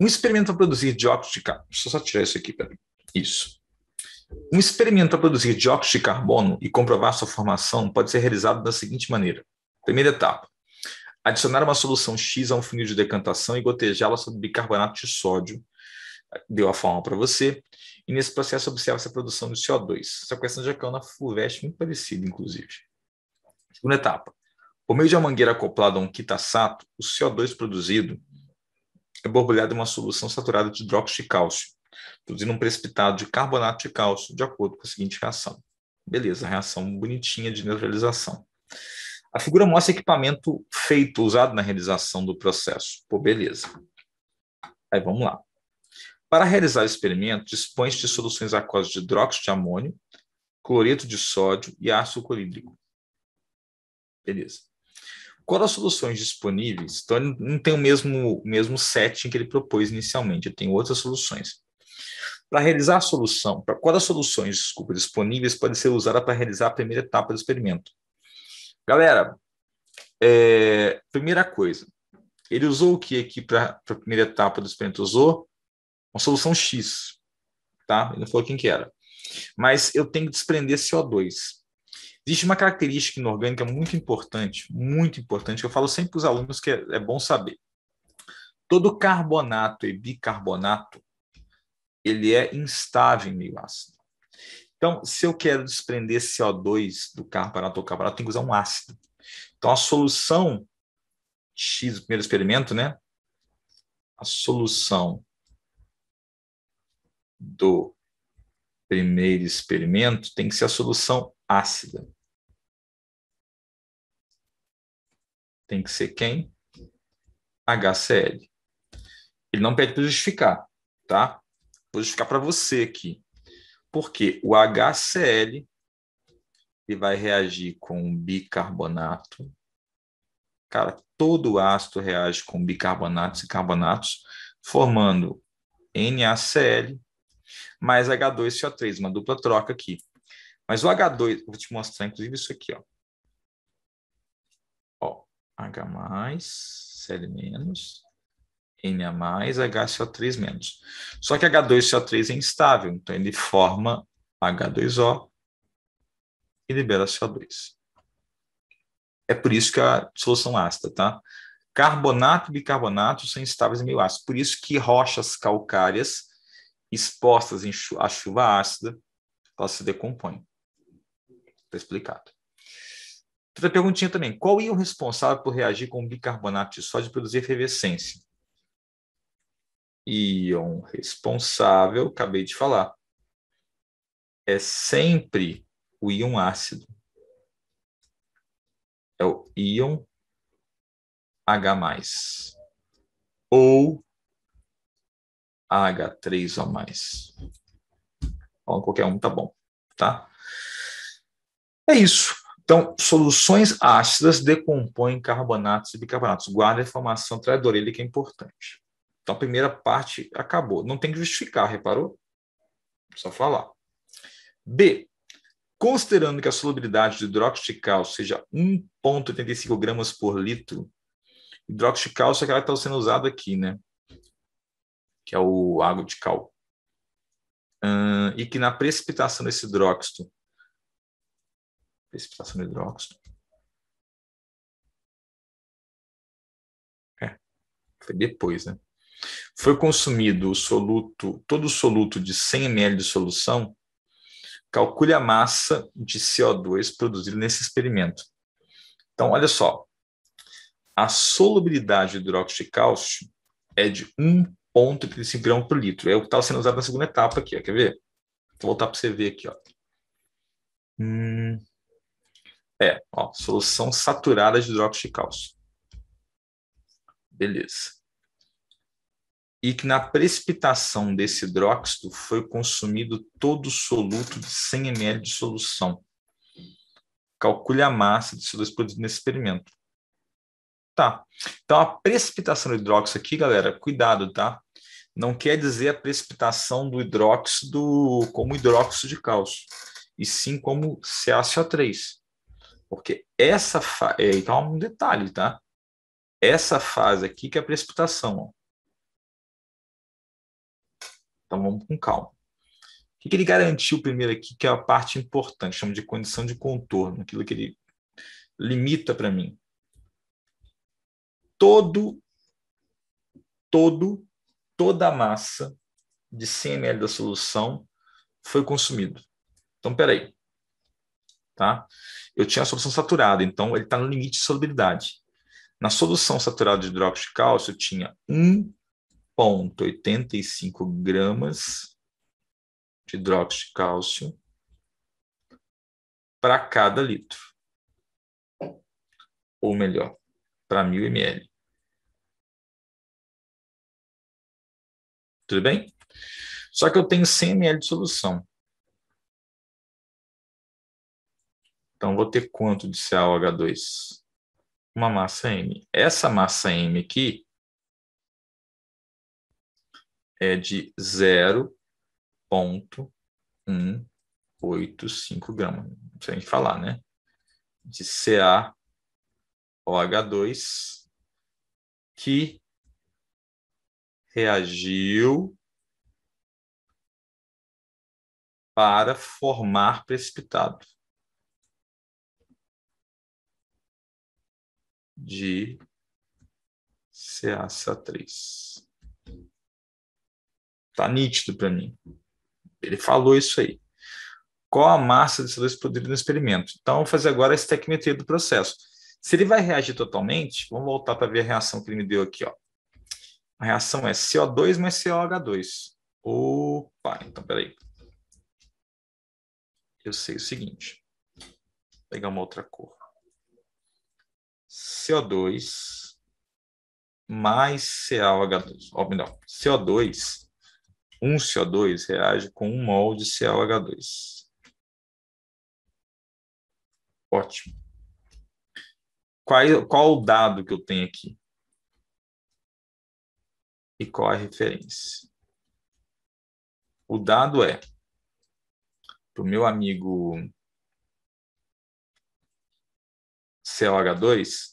Um experimento a produzir dióxido de carbono. Deixa eu só tirar isso aqui, peraí. Isso. Um experimento a produzir dióxido de carbono e comprovar sua formação pode ser realizado da seguinte maneira: primeira etapa, adicionar uma solução X a um funil de decantação e gotejá-la sobre bicarbonato de sódio, deu a forma para você, e nesse processo observa-se a produção de CO2. Essa questão de na Fulvestre muito parecida, inclusive. Segunda etapa, por meio de uma mangueira acoplada a um quitasato, o CO2 produzido é borbulhada em uma solução saturada de hidróxido de cálcio, produzindo um precipitado de carbonato de cálcio, de acordo com a seguinte reação. Beleza, reação bonitinha de neutralização. A figura mostra equipamento feito, usado na realização do processo. Pô, beleza. Aí vamos lá. Para realizar o experimento, dispõe-se de soluções aquosas de hidróxido de amônio, cloreto de sódio e ácido clorídrico. Beleza. Qual as soluções disponíveis, então ele não tem o mesmo, mesmo setting que ele propôs inicialmente, eu tenho outras soluções. Para realizar a solução, para quando as soluções desculpa, disponíveis podem ser usadas para realizar a primeira etapa do experimento. Galera, é, primeira coisa, ele usou o que aqui para a primeira etapa do experimento? Usou uma solução X, tá? Ele não falou quem que era. Mas eu tenho que desprender CO2. Existe uma característica inorgânica muito importante, muito importante, que eu falo sempre para os alunos que é, é bom saber. Todo carbonato e bicarbonato, ele é instável em meio ácido. Então, se eu quero desprender CO2 do carbonato ou carbonato, tenho que usar um ácido. Então, a solução X, primeiro experimento, né? A solução do primeiro experimento tem que ser a solução ácida. tem que ser quem? HCl. Ele não pede para justificar, tá? Vou justificar para você aqui. Porque o HCl ele vai reagir com bicarbonato. Cara, todo ácido reage com bicarbonatos e carbonatos, formando NaCl mais H2CO3, uma dupla troca aqui. Mas o H2, vou te mostrar inclusive isso aqui, ó. H+, Cl-, Na+, HCO3-. Só que H2CO3 é instável, então ele forma H2O e libera CO2. É por isso que a solução ácida, tá? Carbonato e bicarbonato são instáveis em meio ácido. Por isso que rochas calcárias expostas à chuva ácida, elas se decompõem. Está explicado. Outra perguntinha também. Qual íon é responsável por reagir com o bicarbonato de sódio e produzir efervescência? Íon responsável, acabei de falar. É sempre o íon ácido. É o íon H+, ou H3O+. Bom, qualquer um tá bom, tá? É isso. Então, soluções ácidas decompõem carbonatos e bicarbonatos. Guarda a informação traidorelha que é importante. Então, a primeira parte acabou. Não tem que justificar, reparou? Só falar. B. Considerando que a solubilidade de hidróxido de cálcio seja 1,85 gramas por litro, hidróxido de cálcio é aquela que está sendo usada aqui, né? Que é o água de cal. e que na precipitação desse hidróxido precipitação de hidróxido. É, foi depois, né? Foi consumido o soluto, todo o soluto de 100 ml de solução, calcule a massa de CO2 produzido nesse experimento. Então, olha só, a solubilidade de hidróxido de cálcio é de 1,35 gramas por litro. É o que estava tá sendo usado na segunda etapa aqui, ó. quer ver? Vou voltar para você ver aqui. Ó. Hum, é, ó, solução saturada de hidróxido de cálcio. Beleza. E que na precipitação desse hidróxido foi consumido todo o soluto de 100 ml de solução. Calcule a massa de CO2 produzido nesse experimento. Tá. Então, a precipitação do hidróxido aqui, galera, cuidado, tá? Não quer dizer a precipitação do hidróxido como hidróxido de cálcio, e sim como CaCO3 porque essa fase. É, então, um detalhe, tá? Essa fase aqui que é a precipitação. Ó. Então, vamos com calma. O que, que ele garantiu primeiro aqui, que é a parte importante, chama de condição de contorno, aquilo que ele limita para mim. Todo, todo, toda a massa de 100 ml da solução foi consumido. Então, peraí tá? Eu tinha a solução saturada, então ele está no limite de solubilidade. Na solução saturada de hidróxido de cálcio, eu tinha 1,85 gramas de hidróxido de cálcio para cada litro. Ou melhor, para 1.000 ml. Tudo bem? Só que eu tenho 100 ml de solução. Então, vou ter quanto de CaOH2? Uma massa M. Essa massa M aqui é de 0,185 gramas. Não sei nem falar, né? De CaOH2 que reagiu para formar precipitado. de CaCA3. Tá nítido para mim. Ele falou isso aí. Qual a massa de dois podrida no experimento? Então, vou fazer agora a estequimetria do processo. Se ele vai reagir totalmente, vamos voltar para ver a reação que ele me deu aqui. Ó. A reação é CO2 mais COH2. Opa, então peraí. Eu sei o seguinte. Vou pegar uma outra cor. CO2 mais CaOH2. Ou melhor, CO2, um CO2 reage com um mol de CaOH2. Ótimo. Qual, qual o dado que eu tenho aqui? E qual a referência? O dado é, para o meu amigo COH2,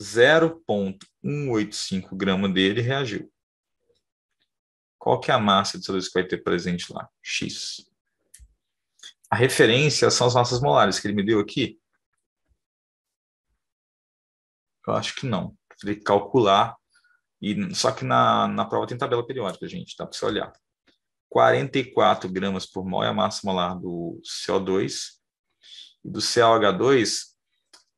0,185 grama dele reagiu. Qual que é a massa de CO2 que vai ter presente lá? X. A referência são as massas molares que ele me deu aqui. Eu acho que não. Teria que calcular. E, só que na, na prova tem tabela periódica, gente, dá Para você olhar. 44 gramas por mol é a massa molar do CO2. E do COH2,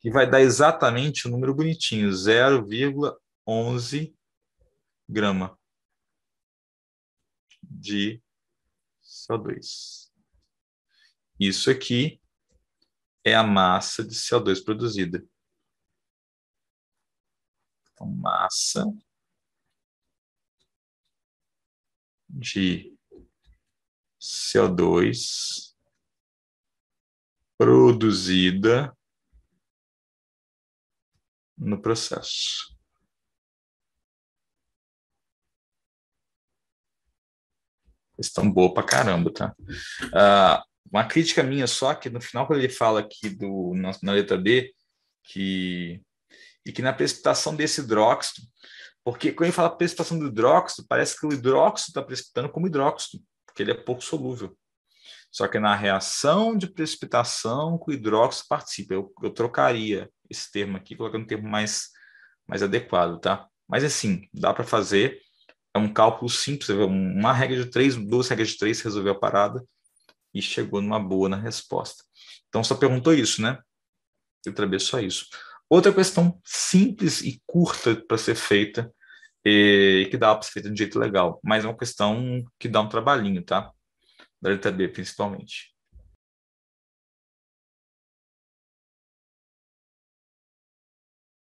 que vai dar exatamente o um número bonitinho, 0,11 grama de CO2. Isso aqui é a massa de CO2 produzida. Então, massa de CO2 produzida no processo. Estão boa pra caramba, tá? Uh, uma crítica minha só, que no final, quando ele fala aqui do, na, na letra B, que, e que na precipitação desse hidróxido, porque quando ele fala precipitação do hidróxido, parece que o hidróxido está precipitando como hidróxido, porque ele é pouco solúvel. Só que na reação de precipitação que o hidróxido participa. Eu, eu trocaria esse termo aqui, colocando um termo mais, mais adequado, tá? Mas assim, dá para fazer. É um cálculo simples, é uma regra de três, duas regras de três, resolveu a parada e chegou numa boa na resposta. Então só perguntou isso, né? Eu B só isso. Outra questão simples e curta para ser feita e eh, que dá para ser feita de um jeito legal, mas é uma questão que dá um trabalhinho, tá? da letra B, principalmente.